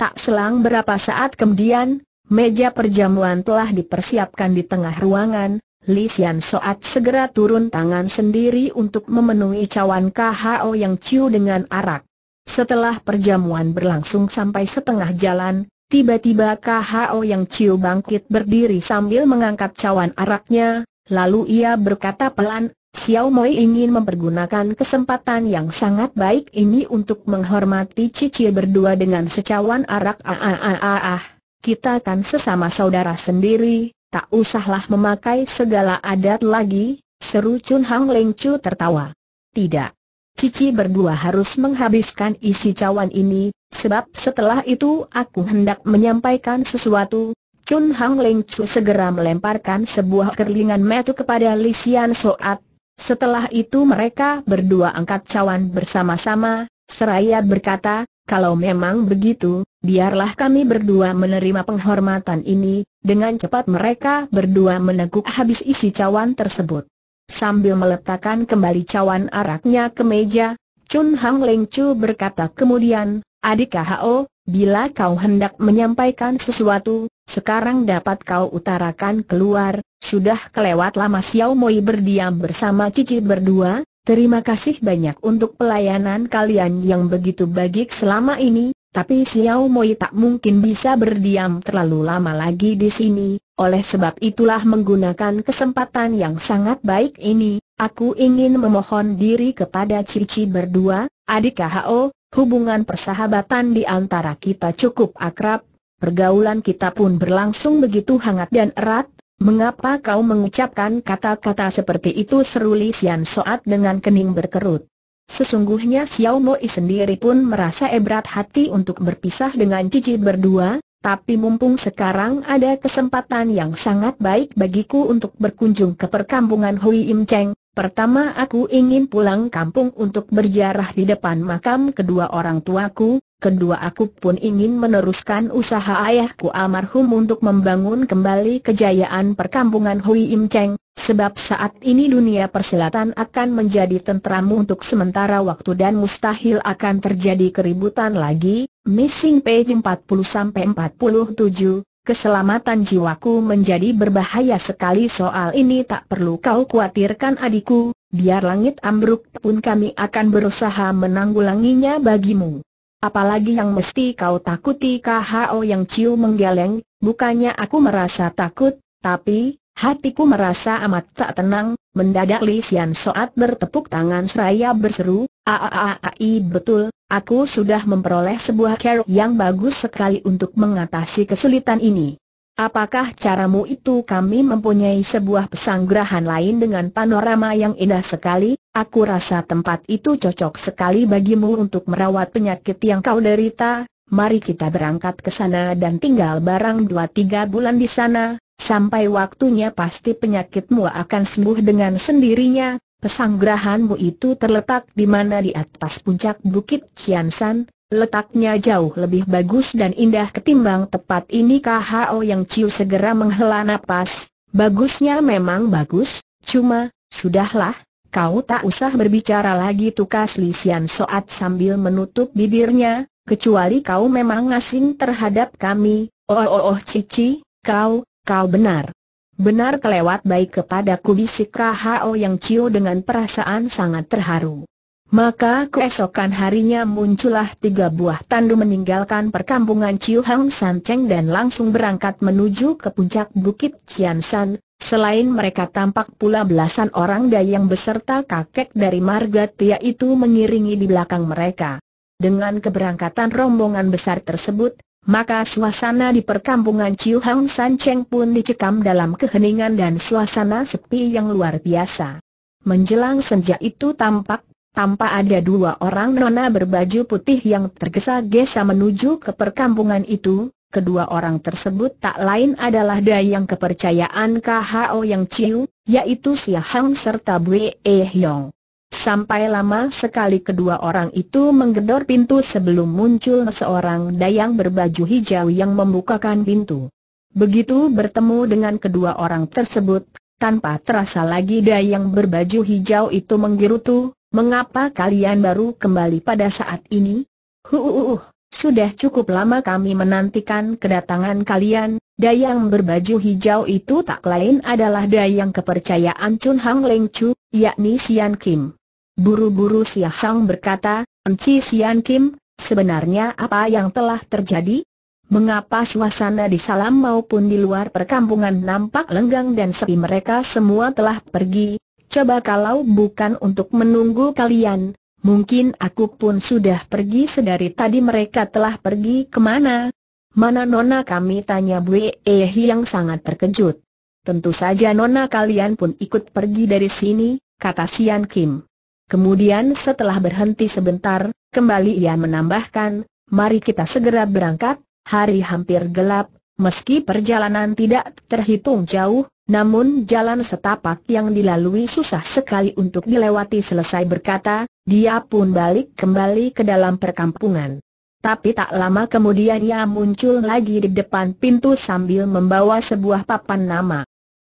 A: Tak selang berapa saat kemudian, meja perjamuan telah dipersiapkan di tengah ruangan, Li Xian Soat segera turun tangan sendiri untuk memenuhi cawan KHO yang Chiu dengan arak. Setelah perjamuan berlangsung sampai setengah jalan, Tiba-tiba KHO yang Ciu bangkit berdiri sambil mengangkat cawan araknya, lalu ia berkata pelan, Xiao Moi ingin mempergunakan kesempatan yang sangat baik ini untuk menghormati Cici berdua dengan secawan arak ah ah ah ah ah. Kita kan sesama saudara sendiri, tak usahlah memakai segala adat lagi, seru Chun Hang Leng Chu tertawa. Tidak, Cici berdua harus menghabiskan isi cawan ini, sebab setelah itu aku hendak menyampaikan sesuatu. Chun Hang Ling Chu segera melemparkan sebuah kerlingan metu kepada Li Xian Soat. Setelah itu mereka berdua angkat cawan bersama-sama, seraya berkata, kalau memang begitu, biarlah kami berdua menerima penghormatan ini, dengan cepat mereka berdua meneguk habis isi cawan tersebut. Sambil meletakkan kembali cawan araknya ke meja, Chun Hang Leng Chu berkata kemudian, Adik KHO, bila kau hendak menyampaikan sesuatu, sekarang dapat kau utarakan keluar, sudah kelewat lama Xiao Moi berdiam bersama Cici berdua, terima kasih banyak untuk pelayanan kalian yang begitu bagik selama ini, tapi Xiao Moi tak mungkin bisa berdiam terlalu lama lagi di sini, oleh sebab itulah menggunakan kesempatan yang sangat baik ini, aku ingin memohon diri kepada Cici berdua, adik KHO, hubungan persahabatan di antara kita cukup akrab, pergaulan kita pun berlangsung begitu hangat dan erat, mengapa kau mengucapkan kata-kata seperti itu seru Li Sian Soat dengan kening berkerut. Sesungguhnya Xiao Moi sendiri pun merasa berat hati untuk berpisah dengan Cici berdua, tapi mumpung sekarang ada kesempatan yang sangat baik bagiku untuk berkunjung ke perkampungan Hui Im Cheng, pertama aku ingin pulang kampung untuk berjarah di depan makam kedua orang tuaku, kedua aku pun ingin meneruskan usaha ayahku almarhum untuk membangun kembali kejayaan perkampungan Hui Im Cheng, Sebab saat ini dunia perselatan akan menjadi tentramu untuk sementara waktu dan mustahil akan terjadi keributan lagi. Missing page 40-47, sampai keselamatan jiwaku menjadi berbahaya sekali soal ini tak perlu kau khawatirkan adikku, biar langit ambruk pun kami akan berusaha menanggulanginya bagimu. Apalagi yang mesti kau takuti KHO yang ciu menggeleng, bukannya aku merasa takut, tapi, Hatiku merasa amat tak tenang, mendadak Li Xian Soat bertepuk tangan seraya berseru, A-A-A-A-I betul, aku sudah memperoleh sebuah care yang bagus sekali untuk mengatasi kesulitan ini. Apakah caramu itu kami mempunyai sebuah pesanggrahan lain dengan panorama yang indah sekali? Aku rasa tempat itu cocok sekali bagimu untuk merawat penyakit yang kau derita. Mari kita berangkat ke sana dan tinggal barang 2 tiga bulan di sana, Sampai waktunya pasti penyakitmu akan sembuh dengan sendirinya, pesanggrahanmu itu terletak di mana di atas puncak Bukit Kiansan, letaknya jauh lebih bagus dan indah ketimbang tepat ini KHO yang Ciu segera menghela nafas. bagusnya memang bagus, cuma, sudahlah, kau tak usah berbicara lagi tukas Lisian Soat sambil menutup bibirnya, kecuali kau memang asing terhadap kami, oh oh oh cici, kau, kau benar. Benar kelewat baik kepadaku bisik KHO yang Cio dengan perasaan sangat terharu. Maka keesokan harinya muncullah tiga buah tandu meninggalkan perkampungan Cium Hang San Cheng dan langsung berangkat menuju ke puncak Bukit Qian San. Selain mereka tampak pula belasan orang dayang beserta kakek dari marga Tia itu mengiringi di belakang mereka. Dengan keberangkatan rombongan besar tersebut, maka suasana di perkampungan Chiu Hang San Cheng pun dicekam dalam keheningan dan suasana sepi yang luar biasa. Menjelang senja itu tampak, tanpa ada dua orang nona berbaju putih yang tergesa-gesa menuju ke perkampungan itu, kedua orang tersebut tak lain adalah dayang kepercayaan KHO Yang Chiu, yaitu Si Hang serta Bue E Hyong. Sampai lama sekali kedua orang itu menggedor pintu sebelum muncul seorang dayang berbaju hijau yang membukakan pintu. Begitu bertemu dengan kedua orang tersebut, tanpa terasa lagi dayang berbaju hijau itu menggerutu, mengapa kalian baru kembali pada saat ini? Huuuh, sudah cukup lama kami menantikan kedatangan kalian, Dayang berbaju hijau itu tak lain adalah dayang kepercayaan Chun Hang Leng Chu, yakni Sian Kim. Buru-buru Sia Hang berkata, Enci Sian Kim, sebenarnya apa yang telah terjadi? Mengapa suasana di salam maupun di luar perkampungan nampak lenggang dan sepi mereka semua telah pergi? Coba kalau bukan untuk menunggu kalian, mungkin aku pun sudah pergi sedari tadi mereka telah pergi kemana? Mana Nona kami tanya Bu Eh, yang sangat terkejut. Tentu saja Nona kalian pun ikut pergi dari sini, kata Sian Kim. Kemudian setelah berhenti sebentar, kembali ia menambahkan, mari kita segera berangkat, hari hampir gelap, meski perjalanan tidak terhitung jauh, namun jalan setapak yang dilalui susah sekali untuk dilewati selesai berkata, dia pun balik kembali ke dalam perkampungan. Tapi tak lama kemudian ia muncul lagi di depan pintu sambil membawa sebuah papan nama.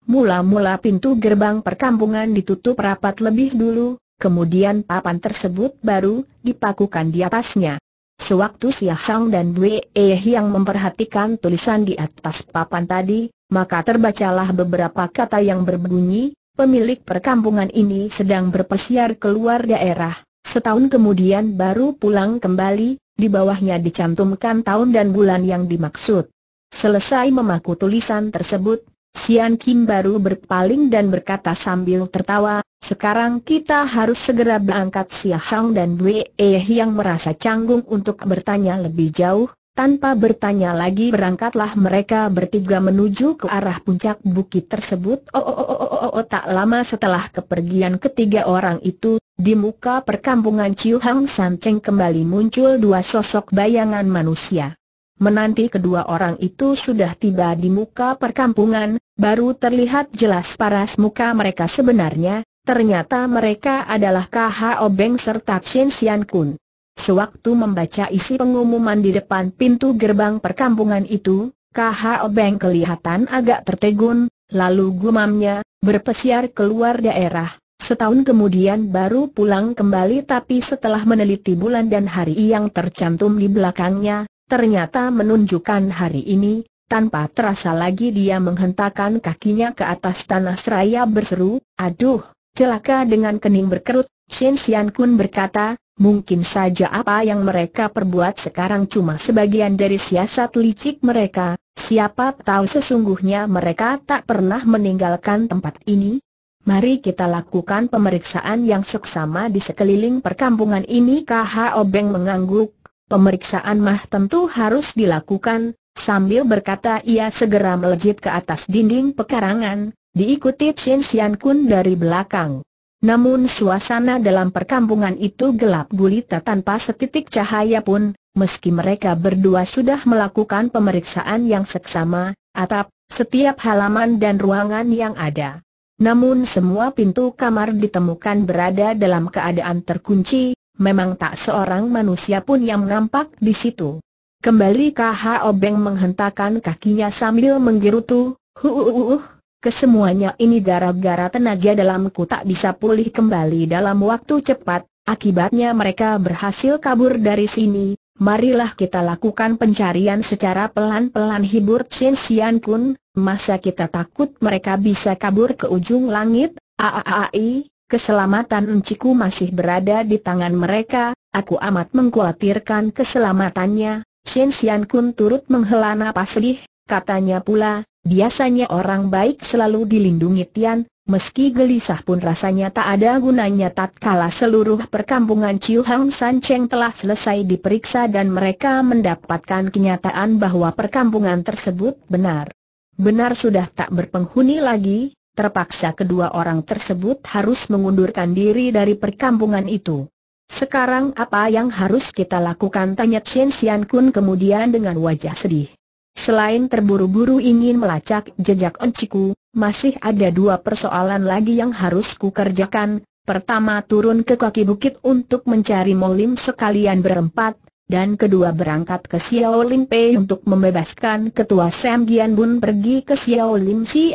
A: Mula-mula pintu gerbang perkampungan ditutup rapat lebih dulu, kemudian papan tersebut baru dipakukan di atasnya. Sewaktu Xia Hang dan Wei E yang memperhatikan tulisan di atas papan tadi, maka terbacalah beberapa kata yang berbunyi, pemilik perkampungan ini sedang berpesiar keluar daerah, setahun kemudian baru pulang kembali, di bawahnya dicantumkan tahun dan bulan yang dimaksud. Selesai memaku tulisan tersebut, Sian Kim baru berpaling dan berkata sambil tertawa, sekarang kita harus segera berangkat Sia dan Wei Eh yang merasa canggung untuk bertanya lebih jauh, tanpa bertanya lagi berangkatlah mereka bertiga menuju ke arah puncak bukit tersebut. Oh, oh, oh, oh, oh, oh, oh tak lama setelah kepergian ketiga orang itu, di muka perkampungan Chiu Hang San Cheng kembali muncul dua sosok bayangan manusia. Menanti kedua orang itu sudah tiba di muka perkampungan, baru terlihat jelas paras muka mereka sebenarnya, ternyata mereka adalah KHO Beng serta Chen Xian Kun. Sewaktu membaca isi pengumuman di depan pintu gerbang perkampungan itu, KH Obeng kelihatan agak tertegun, lalu gumamnya, berpesiar keluar daerah. Setahun kemudian baru pulang kembali tapi setelah meneliti bulan dan hari yang tercantum di belakangnya, ternyata menunjukkan hari ini, tanpa terasa lagi dia menghentakkan kakinya ke atas tanah seraya berseru, aduh, celaka dengan kening berkerut, Shen Xian Kun berkata, Mungkin saja apa yang mereka perbuat sekarang cuma sebagian dari siasat licik mereka, siapa tahu sesungguhnya mereka tak pernah meninggalkan tempat ini. Mari kita lakukan pemeriksaan yang seksama di sekeliling perkampungan ini KH Obeng mengangguk, pemeriksaan mah tentu harus dilakukan, sambil berkata ia segera melejit ke atas dinding pekarangan, diikuti Chen Sian Kun dari belakang. Namun suasana dalam perkampungan itu gelap gulita tanpa setitik cahaya pun, meski mereka berdua sudah melakukan pemeriksaan yang seksama, atap, setiap halaman dan ruangan yang ada. Namun semua pintu kamar ditemukan berada dalam keadaan terkunci, memang tak seorang manusia pun yang nampak di situ. Kembali KH Obeng menghentakkan kakinya sambil menggerutu, huuuh. Kesemuanya ini gara-gara tenaga dalamku tak bisa pulih kembali dalam waktu cepat, akibatnya mereka berhasil kabur dari sini. Marilah kita lakukan pencarian secara pelan-pelan hibur Chen Xian Kun, masa kita takut mereka bisa kabur ke ujung langit, aaai, keselamatan enciku masih berada di tangan mereka, aku amat mengkhawatirkan keselamatannya, Chen Xian Kun turut menghela napas sedih, katanya pula, Biasanya orang baik selalu dilindungi Tian, meski gelisah pun rasanya tak ada gunanya tatkala seluruh perkampungan Chiu Hang San Cheng telah selesai diperiksa dan mereka mendapatkan kenyataan bahwa perkampungan tersebut benar. Benar sudah tak berpenghuni lagi, terpaksa kedua orang tersebut harus mengundurkan diri dari perkampungan itu. Sekarang apa yang harus kita lakukan tanya Chen Xian Kun kemudian dengan wajah sedih. Selain terburu-buru ingin melacak jejak Enciku, masih ada dua persoalan lagi yang harus kukerjakan. Pertama turun ke kaki bukit untuk mencari Molim sekalian berempat, dan kedua berangkat ke Xiaolin Pei untuk membebaskan ketua Sam Gian Bun pergi ke Xiaolin Si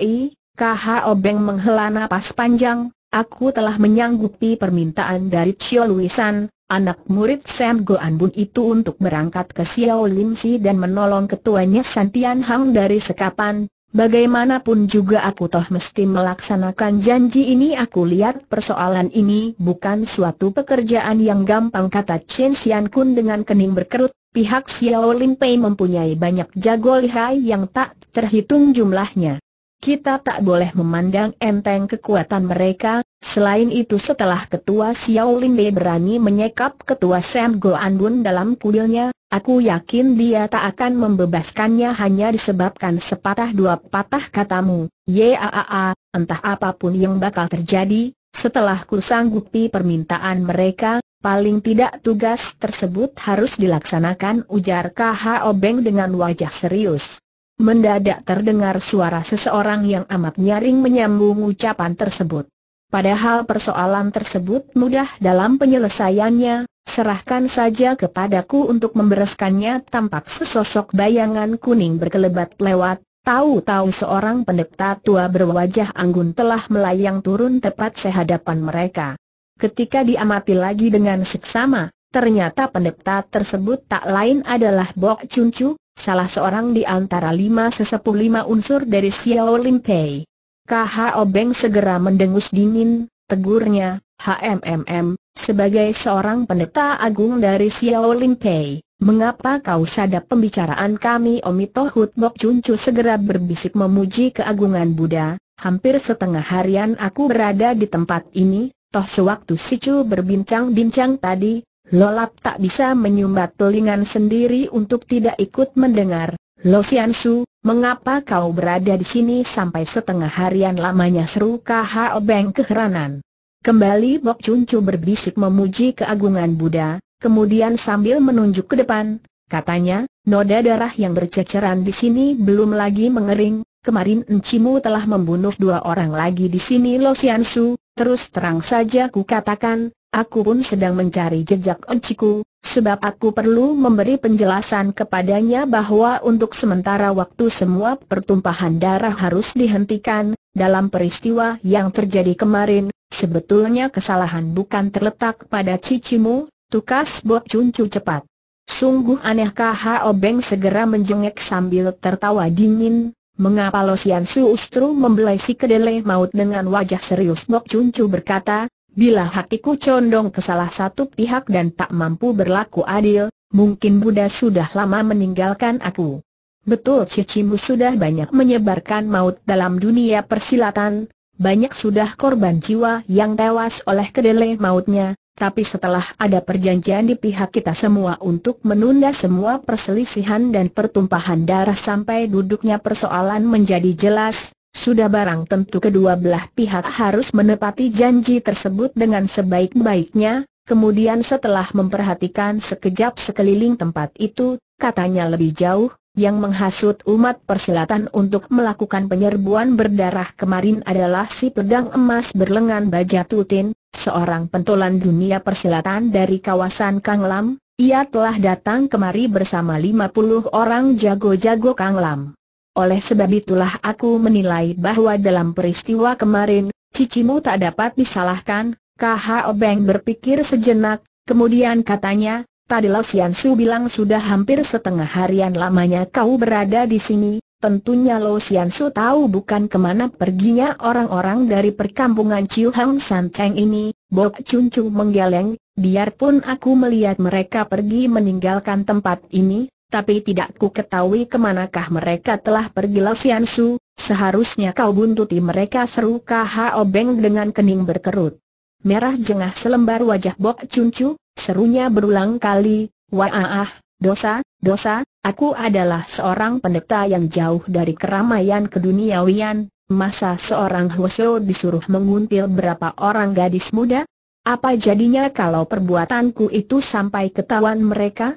A: I. KH Obeng menghela napas panjang, aku telah menyanggupi permintaan dari Xiao Luisan, anak murid Sam Goan Bun itu untuk berangkat ke Xiao Lim Si dan menolong ketuanya San Tian Hang dari sekapan, bagaimanapun juga aku toh mesti melaksanakan janji ini aku lihat persoalan ini bukan suatu pekerjaan yang gampang kata Chen Xian Kun dengan kening berkerut, pihak Xiao Lim Pei mempunyai banyak jago lihai yang tak terhitung jumlahnya. Kita tak boleh memandang enteng kekuatan mereka, Selain itu setelah ketua Xiao Lin Bei berani menyekap ketua Sam Go Andun dalam kuilnya, aku yakin dia tak akan membebaskannya hanya disebabkan sepatah dua patah katamu. Yaaa, entah apapun yang bakal terjadi, setelah ku sanggupi permintaan mereka, paling tidak tugas tersebut harus dilaksanakan ujar KHO Beng dengan wajah serius. Mendadak terdengar suara seseorang yang amat nyaring menyambung ucapan tersebut. Padahal persoalan tersebut mudah dalam penyelesaiannya, serahkan saja kepadaku untuk membereskannya tampak sesosok bayangan kuning berkelebat lewat, tahu-tahu seorang pendeta tua berwajah anggun telah melayang turun tepat sehadapan mereka. Ketika diamati lagi dengan seksama, ternyata pendeta tersebut tak lain adalah Bok Cuncu, salah seorang di antara lima sesepuh lima unsur dari Xiao Limpei. KH Obeng segera mendengus dingin, tegurnya, HMMM, sebagai seorang pendeta agung dari Xiao Limpei, mengapa kau sadap pembicaraan kami Omito Hut Bok segera berbisik memuji keagungan Buddha, hampir setengah harian aku berada di tempat ini, toh sewaktu Sicu berbincang-bincang tadi, Lolap tak bisa menyumbat telingan sendiri untuk tidak ikut mendengar, Lo Su, Mengapa kau berada di sini sampai setengah harian lamanya seru K.H.O. Beng keheranan. Kembali Bok Cuncu berbisik memuji keagungan Buddha, kemudian sambil menunjuk ke depan, katanya, noda darah yang berceceran di sini belum lagi mengering, kemarin Encimu telah membunuh dua orang lagi di sini Lo Su, terus terang saja ku katakan, Aku pun sedang mencari jejak Onciku, sebab aku perlu memberi penjelasan kepadanya bahwa untuk sementara waktu semua pertumpahan darah harus dihentikan, dalam peristiwa yang terjadi kemarin, sebetulnya kesalahan bukan terletak pada cicimu, tukas Bok Cuncu cepat. Sungguh aneh K.H.O. Beng segera menjengek sambil tertawa dingin, mengapa Losian Suustru membelai si kedelai maut dengan wajah serius Bok Cuncu berkata, Bila hatiku condong ke salah satu pihak dan tak mampu berlaku adil, mungkin Buddha sudah lama meninggalkan aku. Betul cicimu sudah banyak menyebarkan maut dalam dunia persilatan, banyak sudah korban jiwa yang tewas oleh kedelai mautnya, tapi setelah ada perjanjian di pihak kita semua untuk menunda semua perselisihan dan pertumpahan darah sampai duduknya persoalan menjadi jelas, sudah barang tentu kedua belah pihak harus menepati janji tersebut dengan sebaik-baiknya, kemudian setelah memperhatikan sekejap sekeliling tempat itu, katanya lebih jauh, yang menghasut umat persilatan untuk melakukan penyerbuan berdarah kemarin adalah si pedang emas berlengan baja Tutin, seorang pentolan dunia persilatan dari kawasan Kanglam, ia telah datang kemari bersama 50 orang jago-jago Kanglam. Oleh sebab itulah aku menilai bahwa dalam peristiwa kemarin, cicimu tak dapat disalahkan, KH Beng berpikir sejenak, kemudian katanya, "Tadi Sian Su bilang sudah hampir setengah harian lamanya kau berada di sini, tentunya Lo Sian Su tahu bukan kemana perginya orang-orang dari perkampungan Chiu Hang San Cheng ini, Bok Chun Chu menggeleng, biarpun aku melihat mereka pergi meninggalkan tempat ini, tapi tidak ku ketahui kemanakah mereka telah pergi Lo Su, seharusnya kau buntuti mereka seru KH Obeng dengan kening berkerut. Merah jengah selembar wajah Bok Cuncu, serunya berulang kali, Wah ah, ah, dosa, dosa, aku adalah seorang pendeta yang jauh dari keramaian keduniawian, masa seorang Hoso disuruh menguntil berapa orang gadis muda? Apa jadinya kalau perbuatanku itu sampai ketahuan mereka?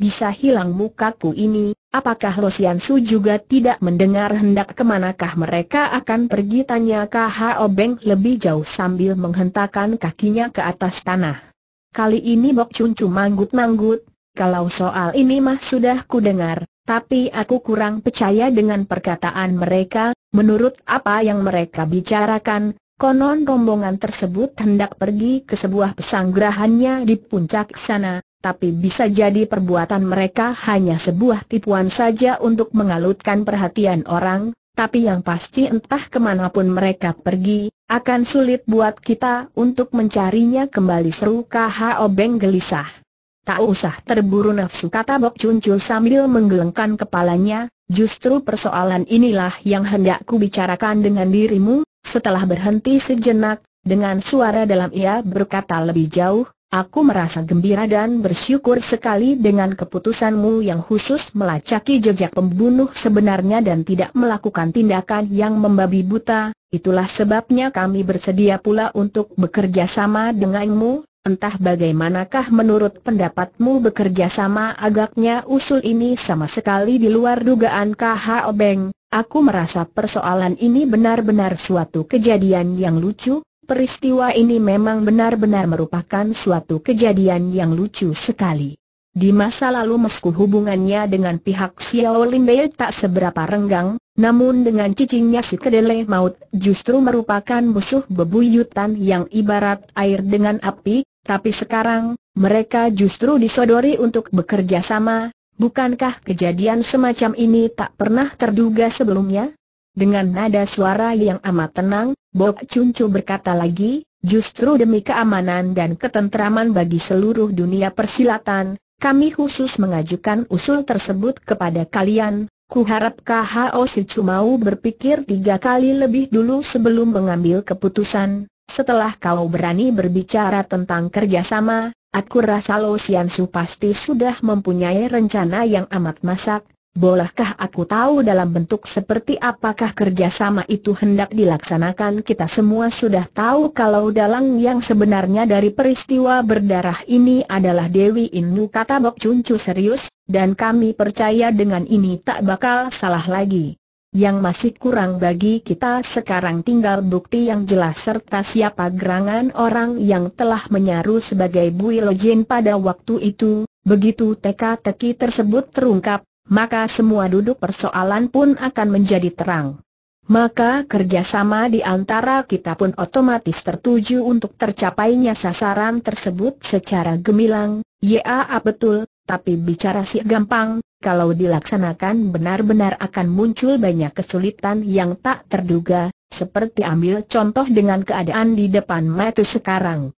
A: bisa hilang mukaku ini, apakah Lo Sian Su juga tidak mendengar hendak kemanakah mereka akan pergi tanya K.H.O. Beng lebih jauh sambil menghentakkan kakinya ke atas tanah. Kali ini Bok Chun manggut-manggut, kalau soal ini mah sudah ku dengar, tapi aku kurang percaya dengan perkataan mereka, menurut apa yang mereka bicarakan, konon rombongan tersebut hendak pergi ke sebuah pesanggrahannya di puncak sana, tapi bisa jadi perbuatan mereka hanya sebuah tipuan saja untuk mengalutkan perhatian orang, tapi yang pasti entah kemanapun mereka pergi, akan sulit buat kita untuk mencarinya kembali seru KHO Beng gelisah. Tak usah terburu nafsu kata Bok Cuncul sambil menggelengkan kepalanya, justru persoalan inilah yang hendak ku bicarakan dengan dirimu, setelah berhenti sejenak, dengan suara dalam ia berkata lebih jauh, Aku merasa gembira dan bersyukur sekali dengan keputusanmu yang khusus melacaki jejak pembunuh sebenarnya dan tidak melakukan tindakan yang membabi buta, itulah sebabnya kami bersedia pula untuk bekerja sama denganmu, Entah bagaimanakah menurut pendapatmu bekerja sama agaknya usul ini sama sekali di luar dugaan KH Obeng, aku merasa persoalan ini benar-benar suatu kejadian yang lucu, Peristiwa ini memang benar-benar merupakan suatu kejadian yang lucu sekali. Di masa lalu meski hubungannya dengan pihak Xiao Bei tak seberapa renggang, namun dengan cicingnya si kedele maut justru merupakan musuh bebuyutan yang ibarat air dengan api, tapi sekarang, mereka justru disodori untuk bekerja sama, bukankah kejadian semacam ini tak pernah terduga sebelumnya? Dengan nada suara yang amat tenang, Bok Cuncu berkata lagi, justru demi keamanan dan ketentraman bagi seluruh dunia persilatan, kami khusus mengajukan usul tersebut kepada kalian, kuharap KHO Sicu mau berpikir tiga kali lebih dulu sebelum mengambil keputusan, setelah kau berani berbicara tentang kerjasama, aku rasa Lo Sian Su pasti sudah mempunyai rencana yang amat masak, Bolehkah aku tahu dalam bentuk seperti apakah kerjasama itu hendak dilaksanakan kita semua sudah tahu kalau dalang yang sebenarnya dari peristiwa berdarah ini adalah Dewi Indu kata Bok Cuncu serius, dan kami percaya dengan ini tak bakal salah lagi. Yang masih kurang bagi kita sekarang tinggal bukti yang jelas serta siapa gerangan orang yang telah menyaru sebagai Bui Lojin pada waktu itu, Begitu teka-teki tersebut terungkap, maka semua duduk persoalan pun akan menjadi terang. Maka kerjasama di antara kita pun otomatis tertuju untuk tercapainya sasaran tersebut secara gemilang, ya betul, tapi bicara sih gampang, kalau dilaksanakan benar-benar akan muncul banyak kesulitan yang tak terduga, seperti ambil contoh dengan keadaan di depan mata sekarang.